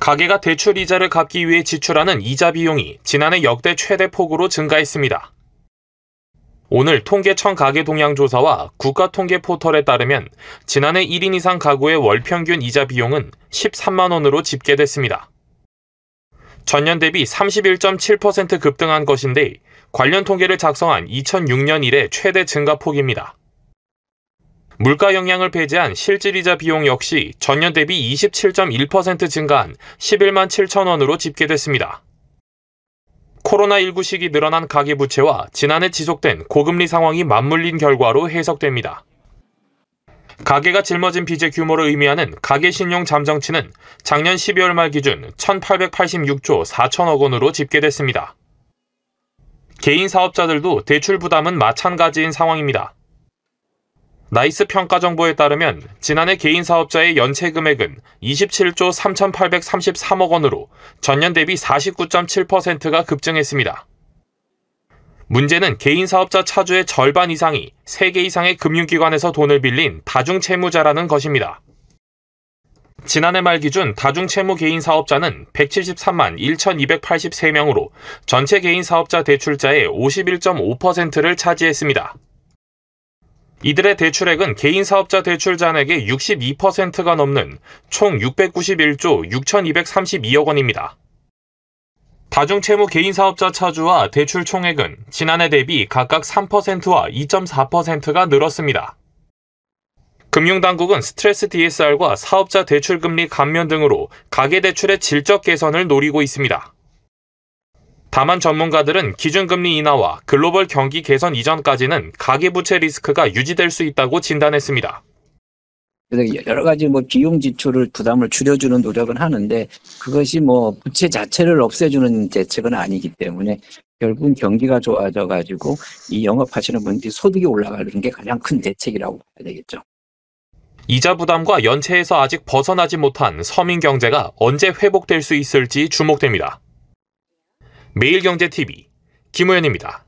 가계가 대출 이자를 갚기 위해 지출하는 이자 비용이 지난해 역대 최대 폭으로 증가했습니다. 오늘 통계청 가계동향조사와 국가통계포털에 따르면 지난해 1인 이상 가구의 월 평균 이자 비용은 13만 원으로 집계됐습니다. 전년 대비 31.7% 급등한 것인데 관련 통계를 작성한 2006년 이래 최대 증가폭입니다. 물가 영향을 배제한 실질이자 비용 역시 전년 대비 27.1% 증가한 11만 7천 원으로 집계됐습니다. 코로나19 시기 늘어난 가계부채와 지난해 지속된 고금리 상황이 맞물린 결과로 해석됩니다. 가계가 짊어진 빚의 규모를 의미하는 가계신용 잠정치는 작년 12월 말 기준 1,886조 4천억 원으로 집계됐습니다. 개인 사업자들도 대출 부담은 마찬가지인 상황입니다. 나이스 평가 정보에 따르면 지난해 개인 사업자의 연체 금액은 27조 3,833억 원으로 전년 대비 49.7%가 급증했습니다. 문제는 개인 사업자 차주의 절반 이상이 3개 이상의 금융기관에서 돈을 빌린 다중채무자라는 것입니다. 지난해 말 기준 다중채무 개인 사업자는 173만 1,283명으로 전체 개인 사업자 대출자의 51.5%를 차지했습니다. 이들의 대출액은 개인 사업자 대출 잔액의 62%가 넘는 총 691조 6,232억 원입니다. 다중채무 개인 사업자 차주와 대출 총액은 지난해 대비 각각 3%와 2.4%가 늘었습니다. 금융당국은 스트레스 DSR과 사업자 대출금리 감면 등으로 가계대출의 질적 개선을 노리고 있습니다. 다만 전문가들은 기준금리 인하와 글로벌 경기 개선 이전까지는 가계부채 리스크가 유지될 수 있다고 진단했습니다. 여러 가지 뭐 비용 지출을 부담을 줄여주는 노력은 하는데 그것이 뭐 부채 자체를 없애주는 대책은 아니기 때문에 결국은 경기가 좋아져 가지고 이 영업하시는 분들이 소득이 올라가는 게 가장 큰 대책이라고 봐야 되겠죠. 이자 부담과 연체에서 아직 벗어나지 못한 서민 경제가 언제 회복될 수 있을지 주목됩니다. 매일경제TV 김호연입니다.